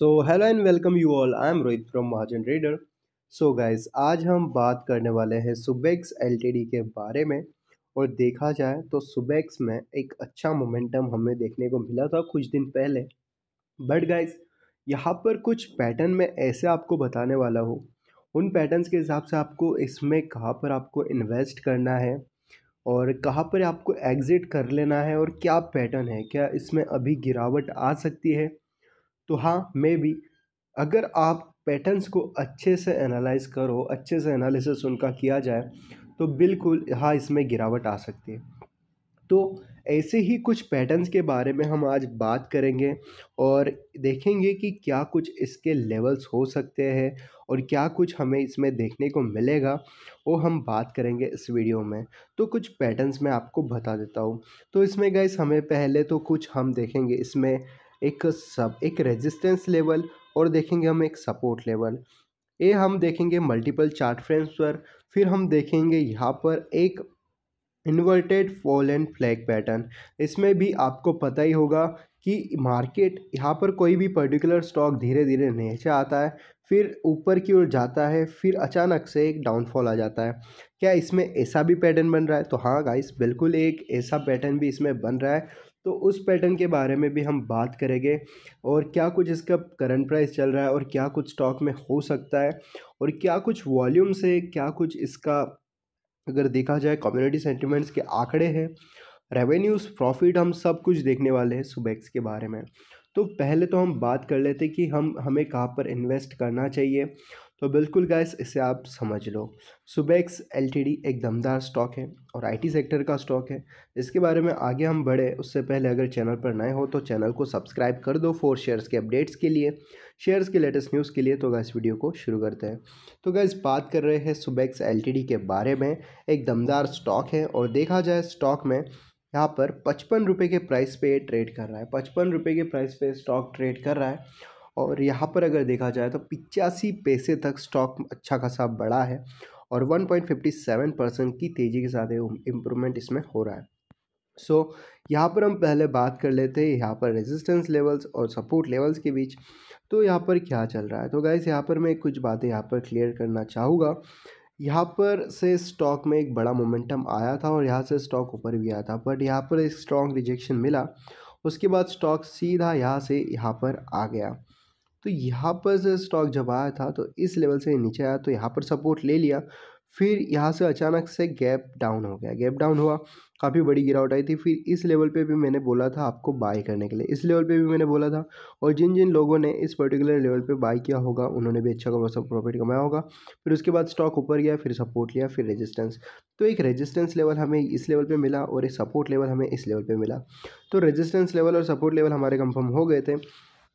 so hello and welcome you all I am Rohit from Mahajan trader so guys आज हम बात करने वाले हैं सुबेक्स एल के बारे में और देखा जाए तो सुबेक्स में एक अच्छा मोमेंटम हमें देखने को मिला था कुछ दिन पहले बट गाइस यहाँ पर कुछ पैटर्न में ऐसे आपको बताने वाला हूँ उन पैटर्न्स के हिसाब से आपको इसमें कहाँ पर आपको इन्वेस्ट करना है और कहाँ पर आपको एग्ज़िट कर लेना है और क्या पैटर्न है क्या इसमें अभी गिरावट आ सकती है तो हाँ मे बी अगर आप पैटर्न्स को अच्छे से एनालाइज करो अच्छे से एनालिसिस उनका किया जाए तो बिल्कुल हाँ इसमें गिरावट आ सकती है तो ऐसे ही कुछ पैटर्न्स के बारे में हम आज बात करेंगे और देखेंगे कि क्या कुछ इसके लेवल्स हो सकते हैं और क्या कुछ हमें इसमें देखने को मिलेगा वो हम बात करेंगे इस वीडियो में तो कुछ पैटर्न्स मैं आपको बता देता हूँ तो इसमें गए हमें पहले तो कुछ हम देखेंगे इसमें एक सब एक रेजिस्टेंस लेवल और देखेंगे हम एक सपोर्ट लेवल ये हम देखेंगे मल्टीपल चार्ट फ्रेम्स पर फिर हम देखेंगे यहाँ पर एक inverted fall and flag pattern इसमें भी आपको पता ही होगा कि मार्केट यहाँ पर कोई भी पर्टिकुलर स्टॉक धीरे धीरे नीचे आता है फिर ऊपर की ओर जाता है फिर अचानक से एक डाउनफॉल आ जाता है क्या इसमें ऐसा भी पैटर्न बन रहा है तो हाँ गाइस बिल्कुल एक ऐसा पैटर्न भी इसमें बन रहा है तो उस पैटर्न के बारे में भी हम बात करेंगे और क्या कुछ इसका करंट प्राइस चल रहा है और क्या कुछ स्टॉक में हो सकता है और क्या कुछ वॉल्यूम से क्या कुछ इसका अगर देखा जाए कम्युनिटी सेंटिमेंट्स के आंकड़े हैं रेवेन्यूज़ प्रॉफिट हम सब कुछ देखने वाले हैं सुबैक्स के बारे में तो पहले तो हम बात कर लेते कि हम हमें कहाँ पर इन्वेस्ट करना चाहिए तो बिल्कुल गैस इसे आप समझ लो सुबैक्स एल एक दमदार स्टॉक है और आईटी सेक्टर का स्टॉक है इसके बारे में आगे हम बढ़े उससे पहले अगर चैनल पर नए हो तो चैनल को सब्सक्राइब कर दो फोर शेयर्स के अपडेट्स के लिए शेयर्स के लेटेस्ट न्यूज़ के लिए तो गैस वीडियो को शुरू करते हैं तो गैस बात कर रहे हैं सुबैक्स एल के बारे में एक दमदार स्टॉक है और देखा जाए स्टॉक में यहाँ पर पचपन रुपये के प्राइस पे ट्रेड कर रहा है पचपन रुपये के प्राइस पे स्टॉक ट्रेड कर रहा है और यहाँ पर अगर देखा जाए तो पिचासी पैसे तक स्टॉक अच्छा खासा बढ़ा है और 1.57 परसेंट की तेज़ी के साथ इम्प्रूवमेंट इसमें हो रहा है सो so, यहाँ पर हम पहले बात कर लेते हैं यहाँ पर रेजिस्टेंस लेवल्स और सपोर्ट लेवल्स के बीच तो यहाँ पर क्या चल रहा है तो गाइज यहाँ पर मैं कुछ बातें यहाँ पर क्लियर करना चाहूँगा यहाँ पर से स्टॉक में एक बड़ा मोमेंटम आया था और यहाँ से स्टॉक ऊपर भी आया था बट यहाँ पर एक स्ट्रॉन्ग रिजेक्शन मिला उसके बाद स्टॉक सीधा यहाँ से यहाँ पर आ गया तो यहाँ पर स्टॉक जब आया था तो इस लेवल से नीचे आया तो यहाँ पर सपोर्ट ले लिया फिर यहाँ से अचानक से गैप डाउन हो गया गैप डाउन हुआ काफ़ी बड़ी गिरावट आई थी फिर इस लेवल पे भी मैंने बोला था आपको बाय करने के लिए इस लेवल पे भी मैंने बोला था और जिन जिन लोगों ने इस पर्टिकुलर लेवल पे बाय किया होगा उन्होंने भी अच्छा खासा प्रॉफिट कमाया होगा फिर उसके बाद स्टॉक ऊपर गया फिर सपोर्ट लिया फिर रेजिस्टेंस तो एक रेजिस्टेंस लेवल हमें इस लेवल पर मिला और एक सपोर्ट लेवल हमें इस लेवल पर मिला तो रेजिस्टेंस लेवल और सपोर्ट लेवल हमारे कन्फर्म हो गए थे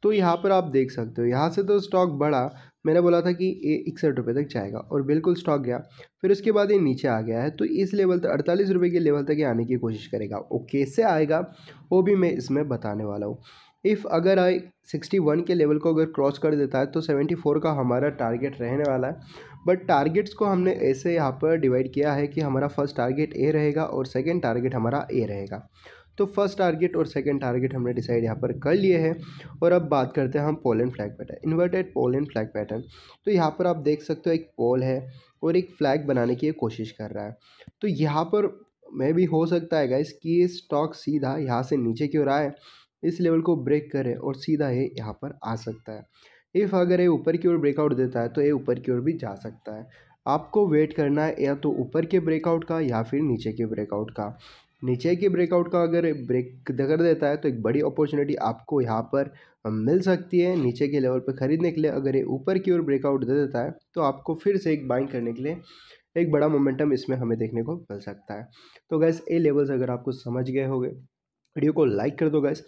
तो यहाँ पर आप देख सकते हो यहाँ से तो स्टॉक बढ़ा मैंने बोला था कि ये इकसठ रुपये तक जाएगा और बिल्कुल स्टॉक गया फिर उसके बाद ये नीचे आ गया है तो इस लेवल तक अड़तालीस रुपये के लेवल तक ये आने की कोशिश करेगा वो कैसे आएगा वो भी मैं इसमें बताने वाला हूँ इफ़ अगर आई सिक्सटी वन के लेवल को अगर क्रॉस कर देता है तो सेवेंटी फोर का हमारा टारगेट रहने वाला है बट टारगेट्स को हमने ऐसे यहाँ पर डिवाइड किया है कि हमारा फर्स्ट टारगेट ए रहेगा और सेकेंड टारगेट हमारा ए रहेगा तो फर्स्ट टारगेट और सेकंड टारगेट हमने डिसाइड यहाँ पर कर लिए हैं और अब बात करते हैं हम pole and flag pattern inverted pole and flag pattern तो यहाँ पर आप देख सकते हो एक पोल है और एक फ्लैग बनाने की कोशिश कर रहा है तो यहाँ पर मैं भी हो सकता है गाइस कि ये स्टॉक सीधा यहाँ से नीचे की ओर आए इस लेवल को ब्रेक करे और सीधा ये यहाँ पर आ सकता है इफ़ अगर ये ऊपर की ओर ब्रेकआउट देता है तो ये ऊपर की ओर भी जा सकता है आपको वेट करना है या तो ऊपर के ब्रेकआउट का या फिर नीचे के ब्रेकआउट का नीचे के ब्रेकआउट का अगर ब्रेक कर देता है तो एक बड़ी अपॉर्चुनिटी आपको यहाँ पर मिल सकती है नीचे के लेवल पर ख़रीदने के लिए अगर ये ऊपर की ओर ब्रेकआउट दे देता है तो आपको फिर से एक बाइंग करने के लिए एक बड़ा मोमेंटम इसमें हमें देखने को मिल सकता है तो गैस ए लेवल्स अगर आपको समझ गए होगे वीडियो को लाइक कर दो गैस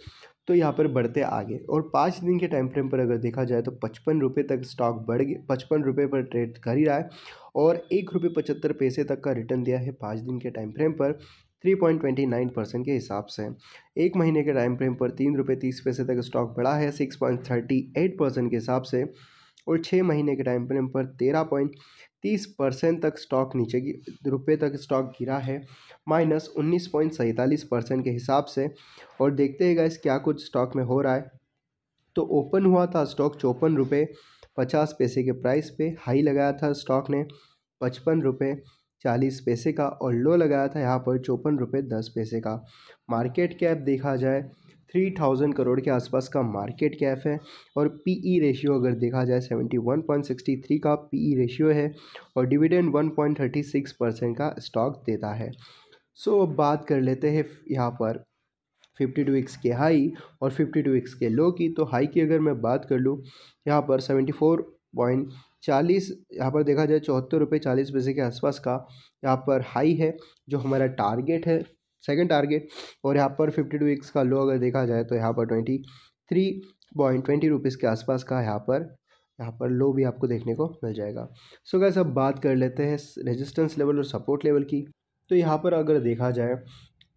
तो यहाँ पर बढ़ते आगे और पाँच दिन के टाइम फ्रेम पर अगर देखा जाए तो पचपन रुपये तक स्टॉक बढ़ गया पचपन रुपये पर ट्रेड कर ही रहा है और एक रुपये पचहत्तर पैसे तक का रिटर्न दिया है पाँच दिन के टाइम फ्रेम पर 3.29 परसेंट के हिसाब से एक महीने के टाइम फ्रेम पर तीन रुपये तीस पैसे तक स्टॉक बढ़ा है 6.38 परसेंट के हिसाब से और छः महीने के टाइम फ्रेम पर तेरह पॉइंट तीस परसेंट तक स्टॉक नीचे रुपये तक स्टॉक गिरा है माइनस उन्नीस पॉइंट सैंतालीस परसेंट के हिसाब से और देखते हैं गाइस क्या कुछ स्टॉक में हो रहा है तो ओपन हुआ था स्टॉक चौपन रुपये पचास पैसे के प्राइस पे हाई लगाया था स्टॉक ने पचपन रुपये चालीस पैसे का और लो लगाया था यहाँ पर चौपन रुपये दस पैसे का मार्केट कैप देखा जाए थ्री थाउजेंड करोड़ के आसपास का मार्केट कैप है और पीई रेशियो अगर देखा जाए seventy one point sixty three का पीई रेशियो है और dividend one point thirty six percent का स्टॉक देता है सो अब बात कर लेते हैं यहाँ पर फिफ्टी टू वीक्स के हाई और फिफ्टी टू वीक्स के लो की तो हाई की अगर मैं बात कर लूँ यहाँ पर सेवेंटी फोर पॉइंट चालीस यहाँ पर देखा जाए चौहत्तर रुपये चालीस पैसे के आसपास का यहाँ पर हाई है जो हमारा टारगेट है सेकंड टारगेट और यहाँ पर फिफ्टी टू वीक्स का लो अगर देखा जाए तो यहाँ पर twenty three point twenty rupees के आसपास का यहाँ पर यहाँ पर लो भी आपको देखने को मिल जाएगा सो so गैस अब बात कर लेते हैं रेजिस्टेंस लेवल और सपोर्ट लेवल की तो यहाँ पर अगर देखा जाए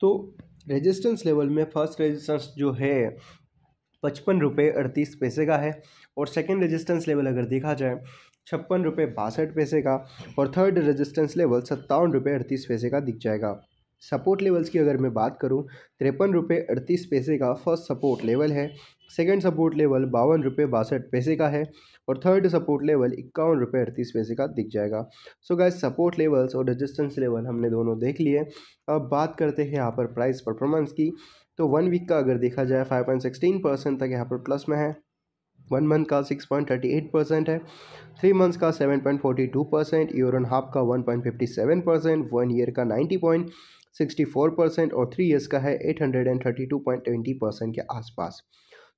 तो रेजिस्टेंस लेवल में फर्स्ट रेजिस्टेंस जो है पचपन रुपये अड़तीस पैसे का है और सेकेंड रेजिस्टेंस लेवल अगर देखा जाए छप्पन रुपये बासठ पैसे का और थर्ड रेजिस्टेंस लेवल सत्तावन रुपये अड़तीस पैसे का दिख जाएगा सपोर्ट लेवल्स की अगर मैं बात करूं तिरपन रुपये अड़तीस पैसे का फर्स्ट सपोर्ट लेवल है सेकंड सपोर्ट लेवल बावन रुपये बासठ पैसे का है और थर्ड सपोर्ट लेवल इक्यावन रुपये अड़तीस पैसे का दिख जाएगा सो गैस सपोर्ट लेवल्स और रजिस्टेंस लेवल हमने दोनों देख लिए अब बात करते हैं यहाँ पर प्राइस परफॉर्मेंस की तो वन वीक का अगर देखा जाए फाइव पॉइंट सिक्सटीन परसेंट तक यहाँ पर प्लस में है वन मंथ का six point thirty eight percent है थ्री मंथ्स का seven point forty two percent year and half का one point fifty seven percent one year का ninety point sixty four percent और थ्री ईयर्स का है eight hundred and thirty two point twenty percent के आसपास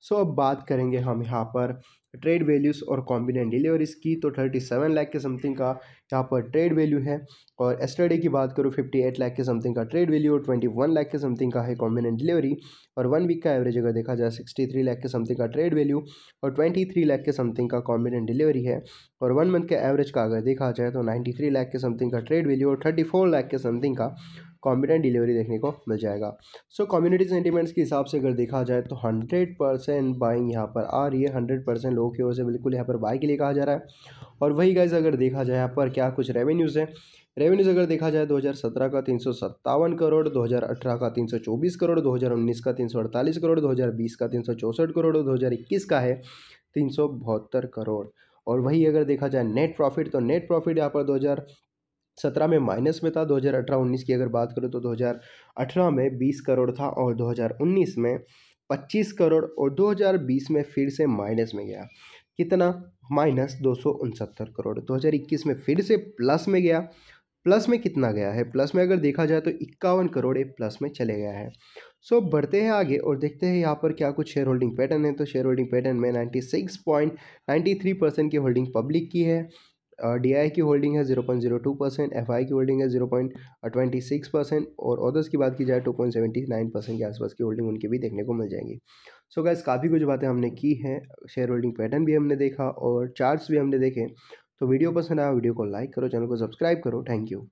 सो so, अब बात करेंगे हम यहाँ पर ट्रेड वैल्यूज़ और कॉम्बिनेंट डिलीवरीज की तो थर्टी सेवन लाख के समथिंग का यहाँ पर ट्रेड वैल्यू है और एस्टरडे की बात करूँ फिफ्टी एट लाख के समथिंग का ट्रेड वैल्यू और ट्वेंटी वन लाख के समथिंग का है कॉम्बिनेंट डिलीवरी और वन वीक का एवरेज अगर देखा जाए सिक्सटी थ्री लाख के समथिंग का ट्रेड वैल्यू और ट्वेंटी थ्री लाख के समथिंग का कॉम्बिनेंट डिलीवरी है और वन मंथ के एवरेज का अगर देखा जाए तो नाइन्टी थ्री लाख के समथिंग का ट्रेड वैल्यू और थर्टी फोर लाख के समथिंग का कॉम्पिटेंट डिलीवरी देखने को मिल जाएगा सो कम्युनिटी सेंटीमेंट्स के हिसाब से अगर देखा जाए तो हंड्रेड परसेंट बाइंग यहाँ पर आ रही है हंड्रेड परसेंट लोगों की ओर से बिल्कुल यहाँ पर बाई के लिए कहा जा रहा है और वही गाइज अगर देखा जाए यहाँ पर क्या कुछ रेवेन्यूज़ हैं रेवेन्यूज अगर देखा जाए 2017 का तीन करोड़ 2018 का 324 करोड़ 2019 का 348 करोड़ 2020 का तीन करोड़ और 2021 का है तीन करोड़ और वही अगर देखा जाए नेट प्रॉफिट तो नेट प्रॉफिट यहाँ पर सत्रह में माइनस में था दो हज़ार अठारह उन्नीस की अगर बात करें तो दो हजार अठारह में बीस करोड़ था और दो हज़ार उन्नीस में पच्चीस करोड़ और दो हज़ार बीस में फिर से माइनस में गया कितना माइनस दो सौ उनसत्तर करोड़ दो हज़ार इक्कीस में फिर से प्लस में गया प्लस में कितना गया है प्लस में अगर देखा जाए तो इक्यावन करोड़ प्लस में चले गया है सो so, बढ़ते हैं आगे और देखते हैं यहाँ पर क्या कुछ शेयर होल्डिंग पैटर्न है तो शेयर होल्डिंग पैटर्न में ninety ninety six point three percent की होल्डिंग पब्लिक की है डी आई की होल्डिंग है zero point zero two percent F I की होल्डिंग है zero point twenty six percent और अदर्स की बात की जाए two point seventy nine percent के आसपास की होल्डिंग उनकी भी देखने को मिल जाएंगी सो गैस काफ़ी कुछ बातें हमने की हैं शेयर होल्डिंग पैटर्न भी हमने देखा और चार्ट्स भी हमने देखे तो वीडियो पसंद आया वीडियो को लाइक करो चैनल को सब्सक्राइब करो थैंक यू